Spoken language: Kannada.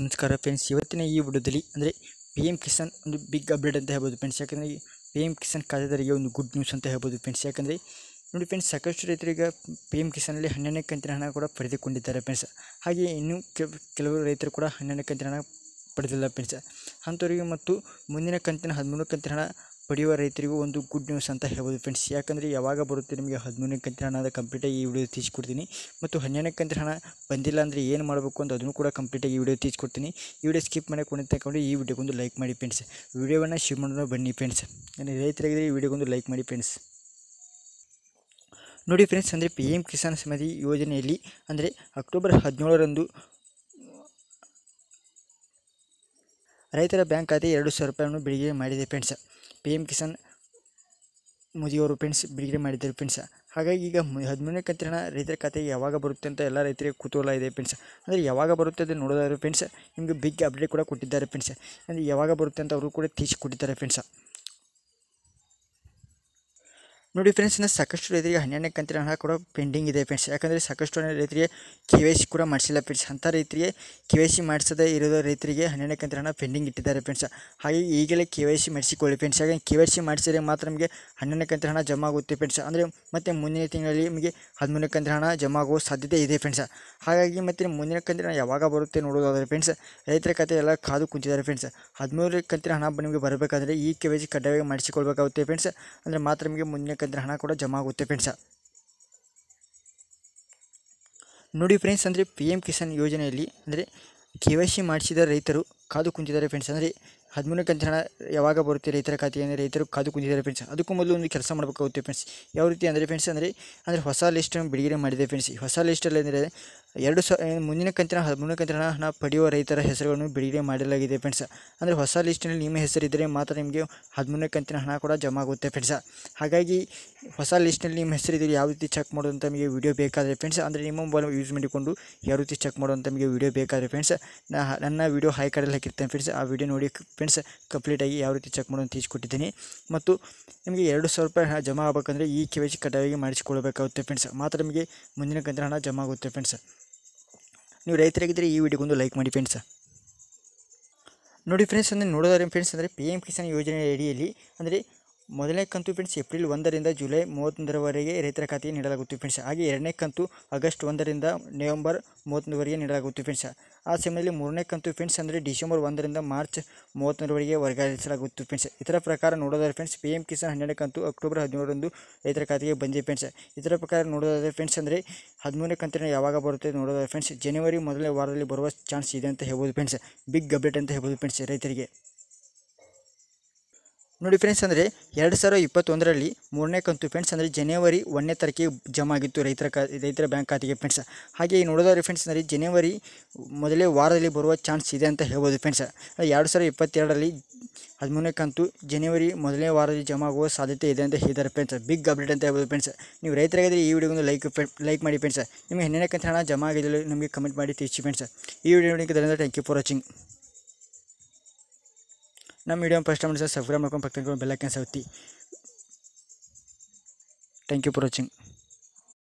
ನಮಸ್ಕಾರ ಫ್ರೆಂಡ್ಸ್ ಇವತ್ತಿನ ಈ ವಿಡಿಯೋದಲ್ಲಿ ಅಂದರೆ ಪಿ ಎಮ್ ಕಿಸಾನ್ ಒಂದು ಬಿಗ್ ಅಪ್ಡೇಟ್ ಅಂತ ಹೇಳ್ಬೋದು ಫ್ರೆಂಡ್ಸ್ ಯಾಕಂದರೆ ಪಿ ಎಮ್ ಕಿಸಾನ್ ಖಾತೆದಾರಿಗೆ ಒಂದು ಗುಡ್ ನ್ಯೂಸ್ ಅಂತ ಹೇಳ್ಬೋದು ಫ್ರೆಂಡ್ಸ್ ಯಾಕಂದರೆ ನೋಡಿ ಫ್ರೆಂಡ್ಸ್ ಸಾಕಷ್ಟು ರೈತರಿಗೆ ಪಿ ಎಮ್ ಕಿಸಾನಲ್ಲಿ ಹನ್ನೆರಡನೇ ಕಂತಿನ ಹಣ ಕೂಡ ಪಡೆದುಕೊಂಡಿದ್ದಾರೆ ಫ್ರೆಂಡ್ಸ್ ಹಾಗೆ ಇನ್ನೂ ಕೆಲವರು ರೈತರು ಕೂಡ ಹನ್ನೆರಡನೇ ಕಂತಿನ ಹಣ ಪಡೆದಿಲ್ಲ ಫ್ರೆಂಡ್ಸ್ ಅಂಥವರಿಗೆ ಮತ್ತು ಮುಂದಿನ ಕಂತಿನ ಹದಿಮೂರು ಕಂತಿನ ಹಣ ಪಡೆಯುವ ರೈತರಿಗೂ ಒಂದು ಗುಡ್ ನ್ಯೂಸ್ ಅಂತ ಹೇಳ್ಬೋದು ಫ್ರೆಂಡ್ಸ್ ಯಾಕಂದರೆ ಯಾವಾಗ ಬರುತ್ತೆ ನಿಮಗೆ ಹದಿಮೂರನೇ ಕಂತಿನ ಹಣದ ಕಂಪ್ಲೀಟಾಗಿ ಈ ವಿಡಿಯೋ ತಿಳಿಸ್ಕೊಡ್ತೀನಿ ಮತ್ತು ಹನ್ನೆರಡನೇ ಕಂತಿನ ಹಣ ಬಂದಿಲ್ಲ ಅಂದರೆ ಏನು ಮಾಡಬೇಕು ಅಂತ ಅದನ್ನು ಕೂಡ ಕಂಪ್ಲೀಟಾಗಿ ಈ ವಿಡಿಯೋ ತಿಳಿಸ್ಕೊಡ್ತೀನಿ ಈ ವಿಡಿಯೋ ಸ್ಕಿಪ್ ಮಾಡಿ ಕೊನೆ ತಗೊಂಡು ಈ ವಿಡಿಯೋಗೊಂದು ಲೈಕ್ ಮಾಡಿ ಫ್ರೆಂಡ್ಸ್ ವಿಡಿಯೋವನ್ನು ಶೇರ್ ಮಾಡೋ ಬನ್ನಿ ಫ್ರೆಂಡ್ಸ್ ಅಂದರೆ ರೈತರಾಗಿದ್ದರೆ ಈ ವಿಡಿಯೋಗೊಂದು ಲೈಕ್ ಮಾಡಿ ಫ್ರೆಂಡ್ಸ್ ನೋಡಿ ಫ್ರೆಂಡ್ಸ್ ಅಂದರೆ ಪಿ ಎಮ್ ಕಿಸಾನ್ ಸಮಿತಿ ಯೋಜನೆಯಲ್ಲಿ ಅಂದರೆ ಅಕ್ಟೋಬರ್ ಹದಿನೇಳರಂದು ರೈತರ ಬ್ಯಾಂಕ್ ಖಾತೆ ಎರಡು ಸಾವಿರ ರೂಪಾಯಿಯನ್ನು ಬಿಡುಗಡೆ ಮಾಡಿದೆ ಫ್ರೆಂಡ್ಸ್ ಪಿ ಎಂ ಕಿಸಾನ್ ಮೋದಿಯವರು ಫ್ರೆಂಡ್ಸ್ ಬಿಡುಗಡೆ ಮಾಡಿದ್ದಾರೆ ಫ್ರೆಂಡ್ಸ್ ಹಾಗಾಗಿ ಈಗ ಹದಿಮೂರನೇ ಕಂತಿನ ರೈತರ ಖಾತೆಗೆ ಯಾವಾಗ ಬರುತ್ತೆ ಅಂತ ಎಲ್ಲ ರೈತರಿಗೆ ಕುತೂಹಲ ಇದೆ ಫ್ರೆಂಡ್ಸ್ ಅಂದರೆ ಯಾವಾಗ ಬರುತ್ತೆ ಅಂತ ನೋಡೋದಾದ್ರೆ ಫ್ರೆಂಡ್ಸ್ ನಿಮಗೆ ಬಿಗ್ ಅಪ್ಡೇಟ್ ಕೂಡ ಕೊಟ್ಟಿದ್ದಾರೆ ಫ್ರೆಂಡ್ಸ್ ಅಂದರೆ ಯಾವಾಗ ಬರುತ್ತೆ ಅಂತ ಅವರು ಕೂಡ ತಿಳಿಸಿ ಕೊಟ್ಟಿದ್ದಾರೆ ಫ್ರೆಂಡ್ಸ್ ನೋಡಿ ಫ್ರೆಂಡ್ಸ್ ಇನ್ನು ಸಾಕಷ್ಟು ರೈತರಿಗೆ ಹನ್ನೆರಡನೇ ಕಂತಿನ ಹಣ ಕೂಡ ಪೆಂಡಿಂಗ್ ಇದೆ ಫ್ರೆಂಡ್ಸ್ ಯಾಕಂದರೆ ಸಾಕಷ್ಟು ರೈತರಿಗೆ ಕೆ ವೈ ಸಿ ಕೂಡ ಮಾಡಿಸಿಲ್ಲ ಫ್ರೆಂಡ್ಸ್ ಅಂಥ ರೈತರಿಗೆ ಕೆ ವೈ ಸಿ ಮಾಡಿಸದೇ ಇರೋ ರೈತರಿಗೆ ಹನ್ನೆರಡನೇ ಕಂತಿನ ಹಣ ಪೆಂಡಿಂಗ್ ಇಟ್ಟಿದ್ದಾರೆ ಫ್ರೆಂಡ್ಸ್ ಹಾಗೆ ಈಗಲೇ ಕೆ ವೈ ಸಿ ಮಾಡಿಸಿಕೊಳ್ಳಿ ಫ್ರೆಂಡ್ಸ್ ಹಾಗೆ ಕೆ ವೈ ಸಿ ಮಾಡಿಸಿದರೆ ಮಾತ್ರ ನಮಗೆ ಹನ್ನೆರಡನೇ ಕಂತಿನ ಹಣ ಜಮಾ ಆಗುತ್ತೆ ಫ್ರೆಂಡ್ಸ್ ಅಂದರೆ ಮತ್ತೆ ಮುಂದಿನ ತಿಂಗಳಲ್ಲಿ ನಿಮಗೆ ಹದಿಮೂರನೇ ಕಂತಿನ ಹಣ ಜಮಾ ಆಗುವ ಸಾಧ್ಯತೆ ಇದೆ ಫ್ರೆಂಡ್ಸ್ ಹಾಗಾಗಿ ಮತ್ತು ಮುಂದಿನ ಕಂತಿನ ಯಾವಾಗ ಬರುತ್ತೆ ನೋಡೋದಾದರೆ ಫ್ರೆಂಡ್ಸ್ ರೈತರ ಕತೆ ಎಲ್ಲ ಕಾದು ಕುಂತಿದ್ದಾರೆ ಫ್ರೆಂಡ್ಸ್ ಹದಿಮೂರನೇ ಕಂತಿನ ಹಣ ನಿಮಗೆ ಬರಬೇಕಾದ್ರೆ ಈ ಕೆ ವೈ ಸಿ ಕಡ್ಡಾಯವಾಗಿ ಮಾಡಿಸಿಕೊಳ್ಬೇಕಾಗುತ್ತೆ ಫ್ರೆಂಡ್ಸ್ ಅಂದರೆ ಮಾತ್ರ ನಿಮಗೆ ಮುಂದಿನ ಯಾಕಂದರೆ ಹಣ ಕೂಡ ಜಮಾ ಆಗುತ್ತೆ ಫ್ರೆಂಡ್ಸ ನೋಡಿ ಫ್ರೆಂಡ್ಸ್ ಅಂದರೆ ಪಿ ಎಮ್ ಕಿಸಾನ್ ಯೋಜನೆಯಲ್ಲಿ ಅಂದರೆ ಕೆ ವೈ ಸಿ ಮಾಡಿಸಿದ ರೈತರು ಕಾದು ಕುಂತಿದ್ದಾರೆ ಫ್ರೆಂಡ್ಸ್ ಅಂದರೆ ಹದಿಮೂರು ಕಂತಿನ ಹಣ ಯಾವಾಗ ಬರುತ್ತೆ ರೈತರ ಖಾತೆಯಿಂದ ರೈತರು ಕಾದು ಕುಂತಿದ್ದಾರೆ ಫ್ರೆಂಡ್ಸ್ ಅದಕ್ಕೂ ಮೊದಲು ಒಂದು ಕೆಲಸ ಮಾಡಬೇಕಾಗುತ್ತೆ ಫ್ರೆಂಡ್ಸ್ ಯಾವ ರೀತಿ ಅಂದರೆ ಫ್ರೆಂಡ್ಸ್ ಅಂದರೆ ಅಂದರೆ ಹೊಸ ಲಿಸ್ಟನ್ನು ಬಿಡುಗಡೆ ಮಾಡಿದೆ ಫ್ರೆಂಡ್ಸ್ ಹೊಸ ಲಿಸ್ಟಲ್ಲಿ ಅಂದರೆ ಎರಡು ಸ ಮುಂದಿನ ಕಂತಿನ ಹದಿಮೂರನೇ ಕಂತಿನ ಹಣ ಪಡೆಯುವ ರೈತರ ಹೆಸರುಗಳನ್ನು ಬಿಡುಗಡೆ ಮಾಡಲಾಗಿದೆ ಫ್ರೆಂಡ್ಸ್ ಅಂದರೆ ಹೊಸ ಲಿಸ್ಟಿನಲ್ಲಿ ನಿಮ್ಮ ಹೆಸರಿದ್ದರೆ ಮಾತ್ರ ನಿಮಗೆ ಹದಿಮೂರನೇ ಕಂತಿನ ಹಣ ಕೂಡ ಜಮಾ ಆಗುತ್ತೆ ಫ್ರೆಂಡ್ಸ್ ಹಾಗಾಗಿ ಹೊಸ ಲಿಸ್ಟ್ನಲ್ಲಿ ನಿಮ್ಮ ಹೆಸರಿದ್ದರೆ ಯಾವ ರೀತಿ ಚೆಕ್ ಮಾಡೋದಂತ ನಿಮಗೆ ವೀಡಿಯೋ ಬೇಕಾದರೆ ಫ್ರೆಂಡ್ಸ್ ಅಂದರೆ ನಿಮ್ಮ ಮೊಬೈಲ್ ಯೂಸ್ ಮಾಡಿಕೊಂಡು ಯಾವ ರೀತಿ ಚೆಕ್ ಮಾಡುವಂಥ ನಿಮಗೆ ವೀಡಿಯೋ ಬೇಕಾದರೆ ಫ್ರೆಂಡ್ಸ್ ನಾ ನನ್ನ ವೀಡಿಯೋ ಹೈ ಕಡೆಯಲ್ಲಿ ಹಾಕಿರ್ತೇನೆ ಫ್ರೆಂಡ್ಸ್ ಆ ವೀಡಿಯೋ ನೋಡಿ ಫ್ರೆಂಡ್ಸ್ ಕಂಪ್ಲೀಟಾಗಿ ಯಾವ ರೀತಿ ಚೆಕ್ ಮಾಡೋದು ತಿಳಿಸ್ಕೊಟ್ಟಿದ್ದೀನಿ ಮತ್ತು ನಿಮಗೆ ಎರಡು ಸಾವಿರ ರೂಪಾಯಿ ಹಣ ಜಮಾ ಆಗಬೇಕಂದ್ರೆ ಈ ಕೆ ವೈ ಸಿ ಕಡ್ಡಾಯವಾಗಿ ಮಾಡಿಸಿಕೊಳ್ಬೇಕಾಗುತ್ತೆ ಫ್ರೆಂಡ್ಸ್ ಮಾತ್ರ ನಿಮಗೆ ಮುಂದಿನ ಕಂತಿನ ಹಣ ಜಮಾ ಆಗುತ್ತೆ ಫ್ರೆಂಡ್ಸ್ ನೀವು ರೈತರಾಗಿದ್ದರೆ ಈ ವಿಡಿಯೋಗೊಂದು ಲೈಕ್ ಮಾಡಿ ಫ್ರೆಂಡ್ಸ್ ನೋಡಿ ಫ್ರೆಂಡ್ಸ್ ಅಂದರೆ ನೋಡೋದಾದ್ರೆ ಫ್ರೆಂಡ್ಸ್ ಅಂದರೆ ಪಿ ಎಮ್ ಕಿಸಾನ್ ಯೋಜನೆ ಅಡಿಯಲ್ಲಿ ಅಂದರೆ ಮೊದಲನೇ ಕಂತು ಫ್ರೆಂಡ್ಸ್ ಏಪ್ರಿಲ್ ಒಂದರಿಂದ ಜುಲೈ ಮೂವತ್ತೊಂದರವರೆಗೆ ರೈತರ ಖಾತೆಗೆ ನೀಡಲಾಗುತ್ತೆ ಫ್ರೆಂಡ್ಸ್ ಹಾಗೆ ಎರಡನೇ ಕಂತು ಆಗಸ್ಟ್ ಒಂದರಿಂದ ನವೆಂಬರ್ ಮೂವತ್ತೊಂದರವರೆಗೆ ನೀಡಲಾಗುತ್ತೆ ಫ್ರೆಂಡ್ಸ್ ಆ ಸಮಯದಲ್ಲಿ ಮೂರನೇ ಕಂತು ಫ್ರೆಂಡ್ಸ್ ಅಂದರೆ ಡಿಸೆಂಬರ್ ಒಂದರಿಂದ ಮಾರ್ಚ್ ಮೂವತ್ತೊಂದರವರೆಗೆ ವರ್ಗಾಯಿಸಲಾಗುತ್ತೆ ಫ್ರೆಂಡ್ಸ್ ಇದರ ಪ್ರಕಾರ ನೋಡೋದಾದ್ರೆ ಫ್ರೆಂಡ್ಸ್ ಪಿ ಎಂ ಕಿಸಾನ್ ಹನ್ನೆರಡು ಕಂತು ಅಕ್ಟೋಬರ್ ಹದಿನೇಳರಂದು ರೈತರ ಖಾತೆಗೆ ಬಂದಿದೆ ಫ್ರೆಂಡ್ಸ್ ಇದರ ಪ್ರಕಾರ ನೋಡೋದಾದ್ರೆ ಫ್ರೆಂಡ್ಸ್ ಅಂದರೆ ಹದಿಮೂರನೇ ಕಂತಿನ ಯಾವಾಗ ಬರುತ್ತೆ ನೋಡೋದಾದ್ರೆ ಫ್ರೆಂಡ್ಸ್ ಜನವರಿ ಮೊದಲನೇ ವಾರದಲ್ಲಿ ಬರುವ ಚಾನ್ಸ್ ಇದೆ ಅಂತ ಹೇಳ್ಬೋದು ಫ್ರೆಂಡ್ಸ್ ಬಿಗ್ ಅಪ್ಡೇಟ್ ಅಂತ ಹೇಳ್ಬೋದು ಫ್ರೆಂಡ್ಸ್ ರೈತರಿಗೆ ನೋಡಿ ಫ್ರೆಂಡ್ಸ್ ಅಂದರೆ ಎರಡು ಸಾವಿರ ಇಪ್ಪತ್ತೊಂದರಲ್ಲಿ ಮೂರನೇ ಕಂತು ಫ್ರೆಂಡ್ಸ್ ಅಂದರೆ ಜನವರಿ ಒಂದನೇ ತಾರೀಕಿಗೆ ಜಮಾ ಆಗಿತ್ತು ರೈತರ ಕ ರೈತರ ಬ್ಯಾಂಕ್ ಖಾತೆಗೆ ಫ್ರೆಂಡ್ಸ್ ಹಾಗೆ ನೋಡೋದಾದ್ರೆ ಫ್ರೆಂಡ್ಸ್ ಅಂದರೆ ಜನವರಿ ಮೊದಲೇ ವಾರದಲ್ಲಿ ಬರುವ ಚಾನ್ಸ್ ಇದೆ ಅಂತ ಹೇಳ್ಬೋದು ಫ್ರೆಂಡ್ಸ್ ಎರಡು ಸಾವಿರ ಇಪ್ಪತ್ತೆರಡರಲ್ಲಿ ಹದಿಮೂರನೇ ಕಂತು ಜನವರಿ ಮೊದಲನೇ ವಾರದಲ್ಲಿ ಜಮಾ ಆಗುವ ಸಾಧ್ಯತೆ ಇದೆ ಅಂತ ಹೇಳಿದ್ದಾರೆ ಫ್ರೆಂಡ್ಸ್ ಬಿಗ್ ಅಪ್ಡೇಟ್ ಅಂತ ಹೇಳ್ಬೋದು ಫ್ರೆಂಡ್ಸ್ ನೀವು ರೈತರಾಗಿದ್ದರೆ ಈ ಒಂದು ಲೈಕ್ ಲೈಕ್ ಮಾಡಿ ಫ್ರೆಂಡ್ಸ್ ನಿಮಗೆ ಹೆಣ್ಣನೇ ಕಂತು ಹಣ ಜಮಾ ಆಗಿದ್ದಲ್ಲಿ ನಿಮಗೆ ಕಮೆಂಟ್ ಮಾಡಿ ತಿಳಿಸಿ ಫ್ರೆಂಡ್ಸ್ ಈ video thank you for watching ನಮ್ಮ ವಿಡಿಯೋ ಫಸ್ಟ್ ಟೈಮ್ ಸಬ್ಸ್ಕ್ರೈಬ್ ಮಾಡ್ಕೊಂಡು ಪಕ್ಕ ಬೆಲ್ಲಕ್ಕೆ ಸೌತಿ ಥ್ಯಾಂಕ್ ಯು ಫಾರ್ ವಾಚಿಂಗ್